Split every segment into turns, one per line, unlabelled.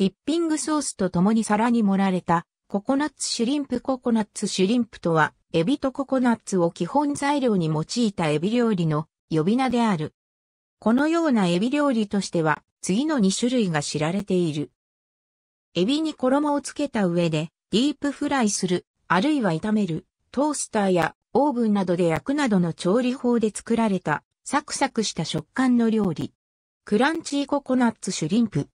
ディッピングソースと共に皿に盛られたココナッツシュリンプココナッツシュリンプとは、エビとココナッツを基本材料に用いたエビ料理の呼び名である。このようなエビ料理としては、次の2種類が知られている。エビに衣をつけた上で、ディープフライする、あるいは炒める、トースターやオーブンなどで焼くなどの調理法で作られた、サクサクした食感の料理。クランチーココナッツシュリンプ。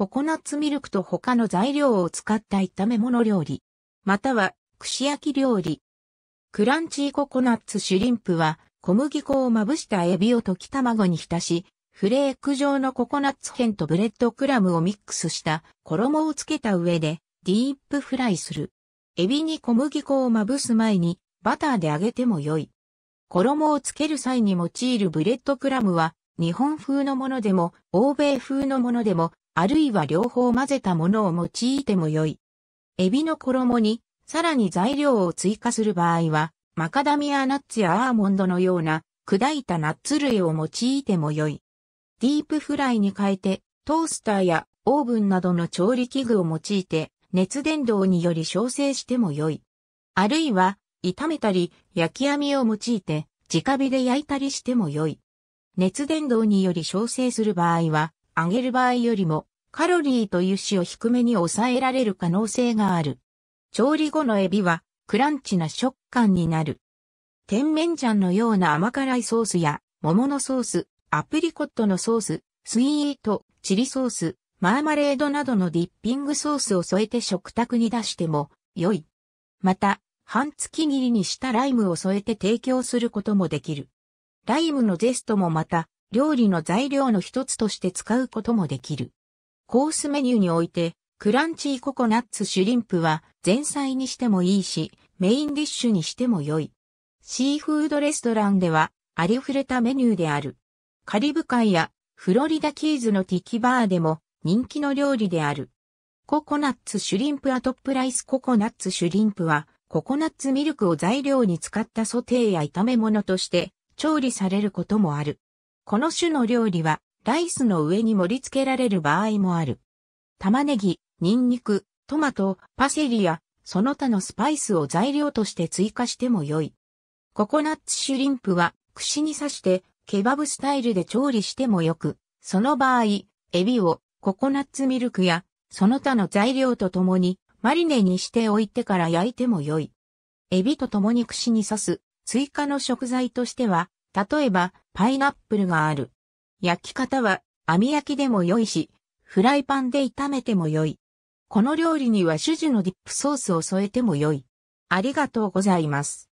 ココナッツミルクと他の材料を使った炒め物料理、または串焼き料理。クランチーココナッツシュリンプは小麦粉をまぶしたエビを溶き卵に浸し、フレーク状のココナッツ片とブレッドクラムをミックスした衣をつけた上でディープフライする。エビに小麦粉をまぶす前にバターで揚げても良い。衣をつける際に用いるブレッドクラムは日本風のものでも欧米風のものでもあるいは両方混ぜたものを用いても良い。エビの衣に、さらに材料を追加する場合は、マカダミアナッツやアーモンドのような砕いたナッツ類を用いても良い。ディープフライに変えて、トースターやオーブンなどの調理器具を用いて、熱伝導により調整しても良い。あるいは、炒めたり、焼き網を用いて、直火で焼いたりしても良い。熱伝導により調整する場合は、揚げる場合よりもカロリーと油脂を低めに抑えられる可能性がある。調理後のエビはクランチな食感になる。甜麺醤のような甘辛いソースや桃のソース、アプリコットのソース、スイート、チリソース、マーマレードなどのディッピングソースを添えて食卓に出しても良い。また、半月切りにしたライムを添えて提供することもできる。ライムのゼストもまた、料理の材料の一つとして使うこともできる。コースメニューにおいて、クランチーココナッツシュリンプは前菜にしてもいいし、メインディッシュにしても良い。シーフードレストランでは、ありふれたメニューである。カリブ海やフロリダキーズのティキバーでも人気の料理である。ココナッツシュリンプアトップライスココナッツシュリンプは、ココナッツミルクを材料に使ったソテーや炒め物として調理されることもある。この種の料理はライスの上に盛り付けられる場合もある。玉ねぎ、ニンニク、トマト、パセリや、その他のスパイスを材料として追加しても良い。ココナッツシュリンプは、串に刺して、ケバブスタイルで調理してもよく、その場合、エビをココナッツミルクや、その他の材料とともに、マリネにしておいてから焼いても良い。エビと共に串に刺す、追加の食材としては、例えば、パイナップルがある。焼き方は網焼きでも良いし、フライパンで炒めても良い。この料理には種々のディップソースを添えても良い。ありがとうございます。